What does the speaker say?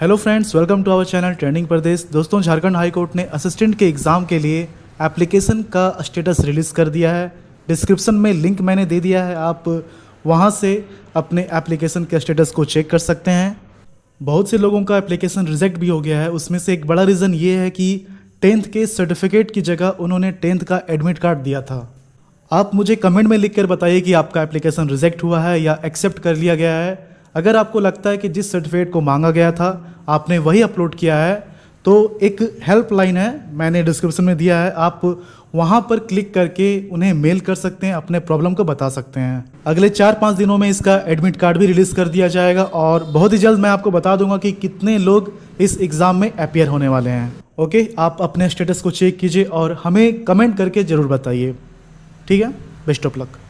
hello friends welcome to our channel trending प्रदेश दोस्तों Jharkhand high court ने असिस्टेंट के एग्ज़ाम के लिए एप्लीकेशन का स्टेटस रिलीज़ कर दिया है डिस्क्रिप्शन में लिंक मैंने दे दिया है आप वहां से अपने एप्लीकेशन के स्टेटस को चेक कर सकते हैं बहुत से लोगों का एप्लीकेशन रिजेक्ट भी हो गया है उसमें से एक बड़ा रीज़न ये है कि टेंथ के सर्टिफिकेट की जगह उन्होंने टेंथ का एडमिट कार्ड दिया था आप मुझे कमेंट में लिख कर बताइए कि आपका एप्लीकेशन रिजेक्ट हुआ है या एक्सेप्ट कर लिया गया है अगर आपको लगता है कि जिस सर्टिफिकेट को मांगा गया था आपने वही अपलोड किया है तो एक हेल्पलाइन है मैंने डिस्क्रिप्शन में दिया है आप वहाँ पर क्लिक करके उन्हें मेल कर सकते हैं अपने प्रॉब्लम को बता सकते हैं अगले चार पाँच दिनों में इसका एडमिट कार्ड भी रिलीज़ कर दिया जाएगा और बहुत ही जल्द मैं आपको बता दूंगा कि कितने लोग इस एग्ज़ाम में अपेयर होने वाले हैं ओके आप अपने स्टेटस को चेक कीजिए और हमें कमेंट करके ज़रूर बताइए ठीक है बेस्ट ऑफ लक